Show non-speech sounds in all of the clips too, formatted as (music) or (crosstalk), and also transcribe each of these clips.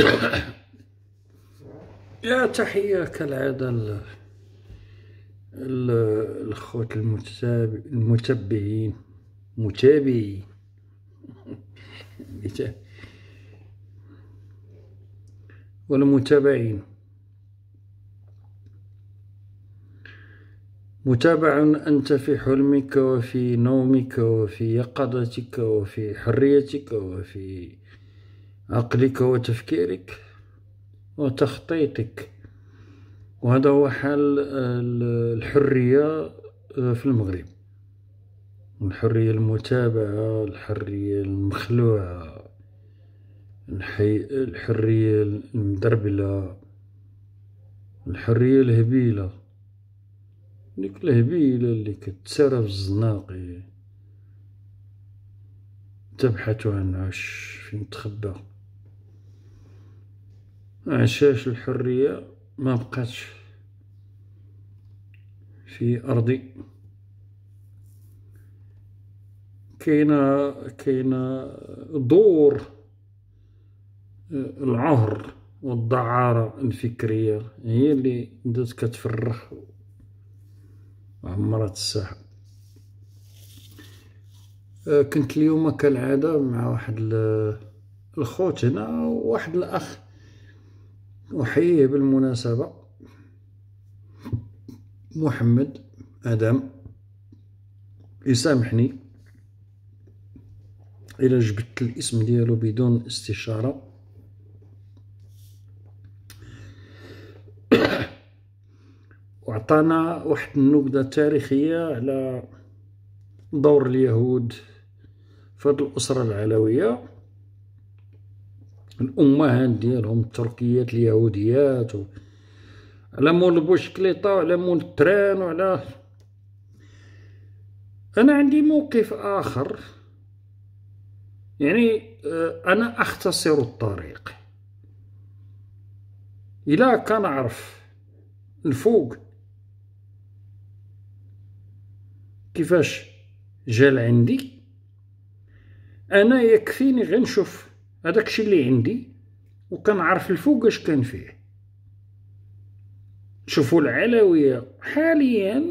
(coughs) يا تحية كالعادة الأخوات المتابعين متابعين (laughs) والمتابعين متابع أنت في حلمك وفي نومك وفي يقظتك وفي حريتك وفي عقلك وتفكيرك وتخطيطك وهذا هو حال الحرية في المغرب الحرية المتابعة الحرية المخلوعة الحرية المدربلة الحرية الهبيلة ديك الهبيلة اللي كتسارى في الزناقي تبحث عن عش فين تخبى عشاش الحرية ما بقاتش في أرضي كاينه كاينه دور آه، العهر والدعارة الفكرية هي اللي بدات كتفرخ وعمرت الساحة آه، كنت اليوم كالعادة مع واحد الخوت هنا وواحد الأخ أحييه بالمناسبة محمد آدم يسامحني إلا جبت الاسم ديالو بدون استشارة (coughs) وعطانا واحد النبذة تاريخية على دور اليهود في الأسرة العلوية الامهات ديالهم التركيات اليهوديات و... على مول البوشكليطه وعلى مول التران وعلى انا عندي موقف اخر يعني آه، انا اختصر الطريق الا كنعرف الفوق كيفاش جال عندي انا يكفيني غير نشوف هذاك الشيء اللي عندي وكنعرف الفوق اش كان فيه شوفوا العلوية حاليا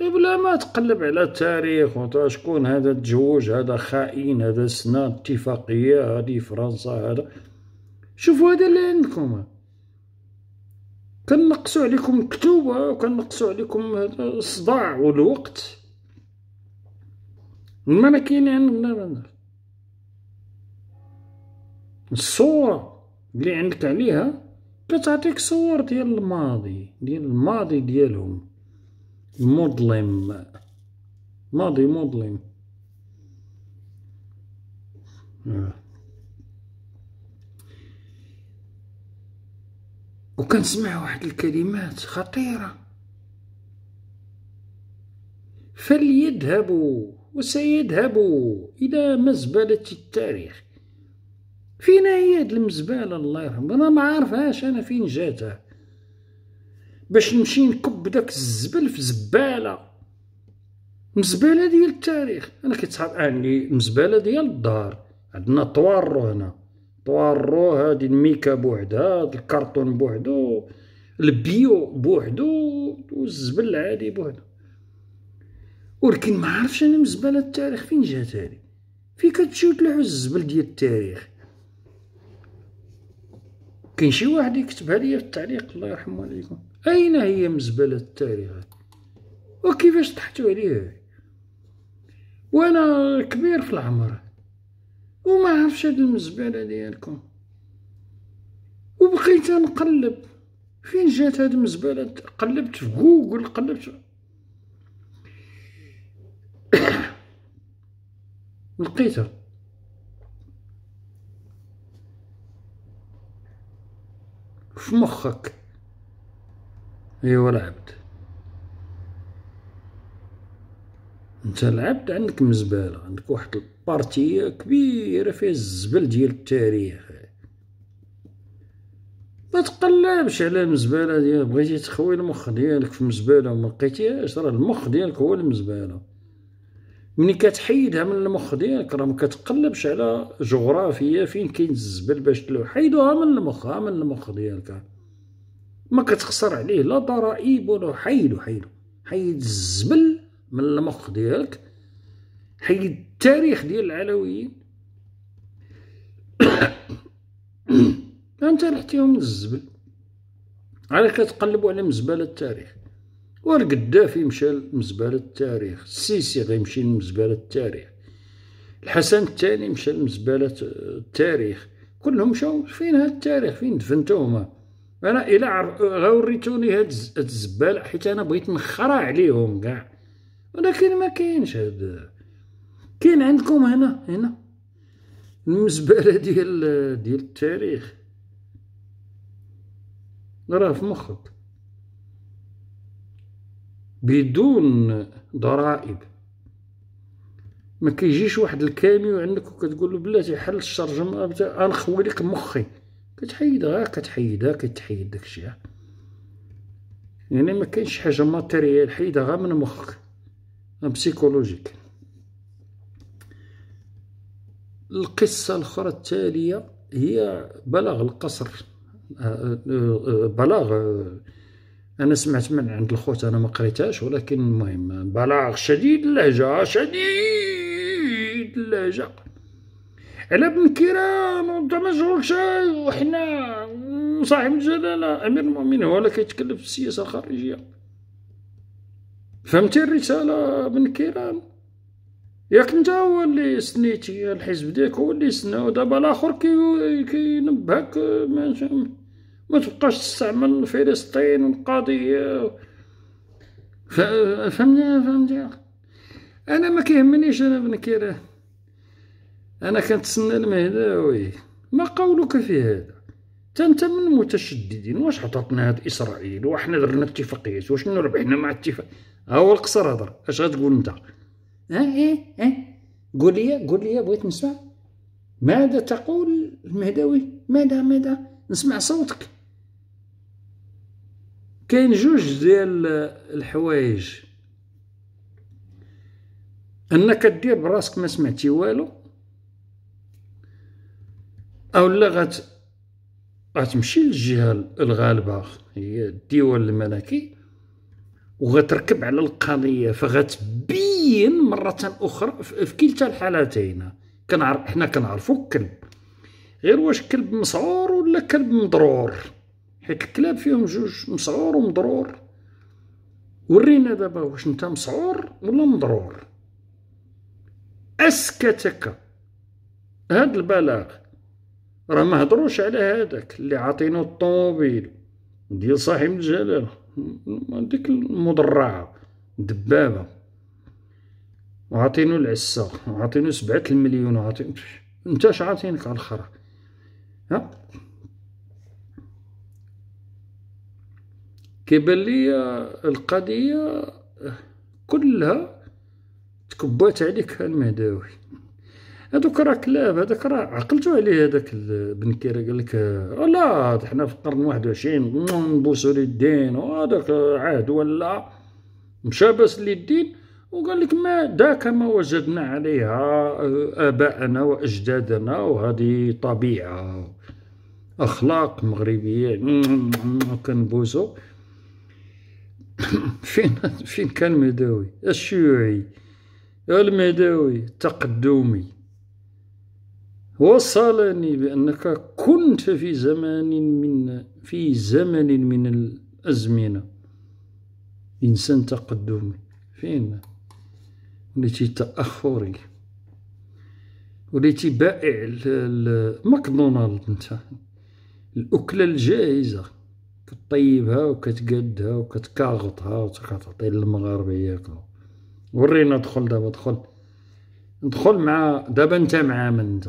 بلا ما تقلب على التاريخ وانت شكون هذا تزوج هذا خائن هذا سنا اتفاقية هذه فرنسا هذا شوفوا هذا اللي عندكم كنقصوا عليكم كتوبة وكنقصوا عليكم الصداع والوقت ما كاين عندنا الصورة اللي عندك عليها كتعطيك صور ديال الماضي ديال الماضي ديالهم مظلم ماضي مظلم آه. وكنسمع واحد الكلمات خطيرة فليذهبوا وسيذهبوا إلى مزبلة التاريخ فين هي هاد المزبالة الله يرحمها انا ما عارفهاش انا فين جاتها باش نمشي نكب داك الزبل في زبالة مزبالة ديال التاريخ انا كيتصحاب عندي مزبالة ديال الدار عندنا طوارو هنا طوارو هادي الميكا بوحدها هاد الكرتون بوحدو البيو بوحدو والزبل العادي بوحدو ولكن ما عارفش انا مزبالة التاريخ فين جات هادي في كتمشيو تلاحو الزبل ديال التاريخ كاين شي واحد يكتبها لي في التعليق الله يرحمه عليكم اين هي مزبله التاريخ وكيفاش طحتوا عليه وانا كبير في العمر وما عرفش هاد المزبله ديالكم وبقيت نقلب فين جات هاد المزبله قلبت في جوجل قلبت (coughs) لقيتها مخك ايوا لعبت انت لعبت عندك مزبالة عندك واحد البارتية كبيرة فيها الزبل ديال التاريخ ما تقلبش على المزبالة ديالك بغيتي تخوي المخ ديالك في مزبالة وما لقيتيهاش راه المخ ديالك هو المزبالة ملي كتحيدها من المخ ديالك راه ما كتقلبش على جغرافيا فين كاين الزبل باش تلو حيدوها من المخ ها من المخ ديالك ما كتخسر عليه لا ضرائب ولا حيدو حيدو حيد الزبل من المخ ديالك حيد التاريخ ديال العلويين (coughs) انت رحتيهم من الزبل على كتقلبوا على مزبله التاريخ والقدافي مشى لمزبلة التاريخ السيسي غيمشي لمزبلة التاريخ الحسن الثاني مشى لمزبلة التاريخ كلهم مشاو فين هاد التاريخ فين دفنتوهم انا الا غوريتوني هاد الزبالة حيت انا بغيت نخرع عليهم كاع ولكن ما كاينش هاد كاين عندكم هنا هنا المزبلة ديال ديال التاريخ راه في مخك بدون ضرائب ما كيجيش واحد الكاميو عندك وكتقول له بلاتي حل الشرجم غنخوي لك مخي كتحيدها كتحيدها كتحيد داكشي يعني ما كاينش حاجه ماتيريال حيدها غير من مخك بسيكولوجيك القصه الاخرى التاليه هي بلاغ القصر آه، آه، آه، بلاغ انا سمعت من عند الخوت انا ما قريتهاش ولكن المهم بلاغ شديد اللهجه شديد اللهجه على ابن كيران وانت مشغول شاي وحنا صاحب الجلاله امير المؤمنين هو اللي كيتكلف في السياسه الخارجيه فهمتي الرساله بن كيران ياك انت هو اللي سنيتي الحزب ديالك هو اللي سنا ودابا الاخر كينبهك كي ما ما تبقاش تستعمل فلسطين القضية فهمني فهمني انا ما كيهمنيش انا ابن كيران انا كنتسنى المهداوي ما قولك في هذا انت من المتشددين واش عطاتنا هاد اسرائيل وحنا درنا اتفاقيات واش ربحنا مع اتفاق ها هو القصر هضر اش غتقول انت ها ايه ايه قول لي قول لي بغيت نسمع ماذا تقول المهداوي ماذا ماذا نسمع صوتك كاين جوج ديال الحوايج انك دير براسك ما سمعتي والو او لا غت غتمشي للجهه الغالبه هي الديوان الملكي وغتركب على القضيه فغتبين مره اخرى في كلتا الحالتين كنعرف حنا كنعرفو الكلب غير واش كلب مسعور ولا كلب مضرور حيت الكلاب فيهم جوج مسعور ومضرور ورينا دابا واش نتا مسعور ولا مضرور اسكتك هاد البلاغ راه ما هضروش على هذاك اللي عاطينو الطوموبيل ديال صاحب الجلاله ديك المدرعه دبابه وعاطينو العسه وعاطينو سبعة المليون وعاطينو نتا اش عاطينك على الخرا ها كيبان القضيه كلها تكبات عليك المهداوي هذوك راه كلاب هذاك راه عقلتو عليه هذاك بن قالك قال لك آه، لا حنا في القرن 21 نبوسو للدين وهذاك عهد ولا مشا باس للدين وقال لك ما ذاك ما وجدنا عليها آه، اباءنا واجدادنا وهذه طبيعه اخلاق مغربيه كنبوسو فين (laughs) فين كان مداوي الشيوعي المداوي التقدمي وصلني بأنك كنت في زمان من في زمن من الأزمنة إنسان تقدمي فين وليتي تأخري وليتي بائع ماكدونالد نتا الأكلة الجاهزة كطيبها وكتقدها وكتكاغطها وكتعطي للمغاربه ياكلو ورينا دخل دابا دخل دخل مع دابا انت مع من انت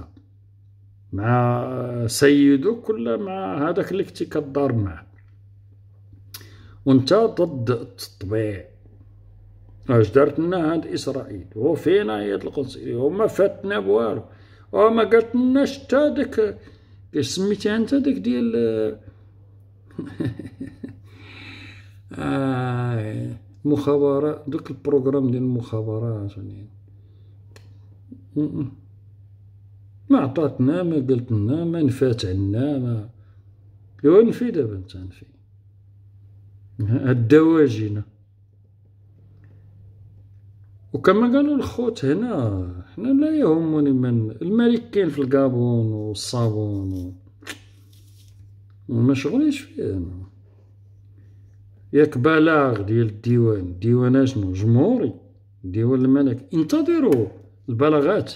مع سيدك ولا مع هذاك اللي كنتي كدار معاه وانت ضد التطبيع اش دارت لنا هاد اسرائيل وفينا هي القنصليه وما فاتنا بوالو وما قالت لنا حتى داك سميتها انت داك ديال آه مخابرات دوك البروغرام ديال المخابرات ما عطاتنا ما قالت لنا ما نفات عنا ما يو نفي دابا انت نفي هاد وكما قالوا الخوت هنا حنا لا يهمني من الملك كاين في الكابون والصابون و... ما فيه انا ياك بلاغ ديال الديوان الديوان اشنو جمهوري ديوان الملك انتظروا البلاغات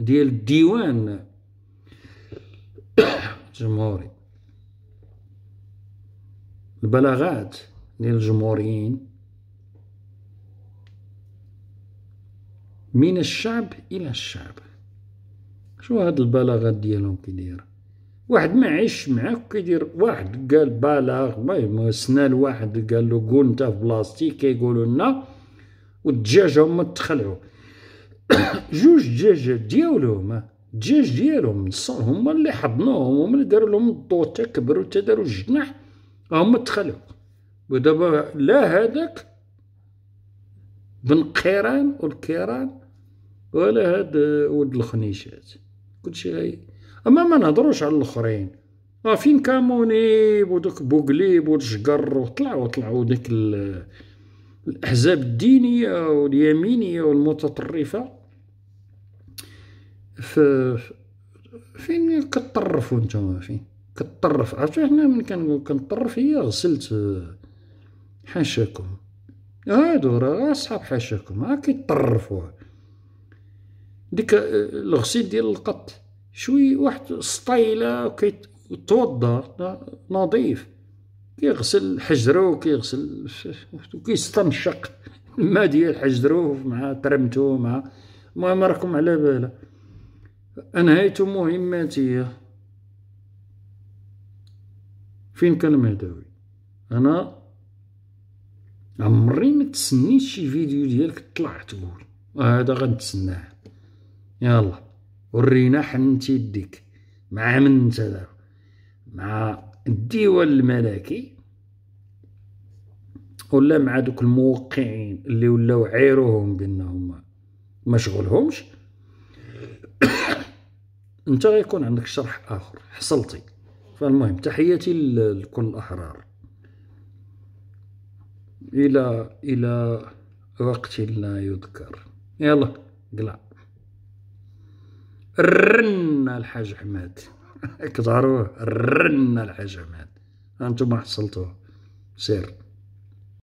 ديال الديوان الجمهوري (coughs) البلاغات ديال الجمهوريين من الشعب الى الشعب شو هاد البلاغات ديالهم كي دايره واحد ما عيش معاك كيدير واحد قال بلاغ المهم سنان واحد قال له قول نتا في بلاصتي كيقولوا لنا والدجاج هما تخلعوا (coughs) جوج دجاجات ديالهم الدجاج ديالهم نصر هما اللي حضنوهم هما اللي داروا لهم الضو تا كبروا تا داروا الجناح هما تخلعوا ودابا لا هذاك بن قيران والكيران ولا هاد آه، ولد الخنيشات كلشي غير أما ما نهضروش على الآخرين آه، فين كامونيب ودوك بوكليب وتشقر وطلعوا طلعوا ديك الأحزاب الدينية واليمينية والمتطرفة ف فين كتطرفوا نتوما فين كتطرف عرفتوا حنا من كنقول كنطرف هي غسلت آه، حاشاكم هادو راه آه، اصحاب حاشاكم ها كيطرفوا ديك الغسيل ديال القط شوي واحد سطيلة كيتوضا نظيف كيغسل حجرو كيغسل كيستنشق الماء ديال حجرو مع ترمتو مع المهم راكم على بالها انهيت مهمتي فين كان مهداوي انا عمري ما تسنيت شي فيديو ديالك طلع تقول هذا غنتسناه يلا ورينا حنتي يديك مع من انت دابا مع الديوان الملكي ولا مع دوك الموقعين اللي ولاو عيروهم بانهم ما شغلهمش (coughs) انت غيكون عندك شرح اخر حصلتي فالمهم تحياتي لكل الاحرار الى الى وقت لا يذكر يلا قلع رن الحاج حماد (laughs) كتعرفوه رن الحاج حماد انتم حصلتوه سير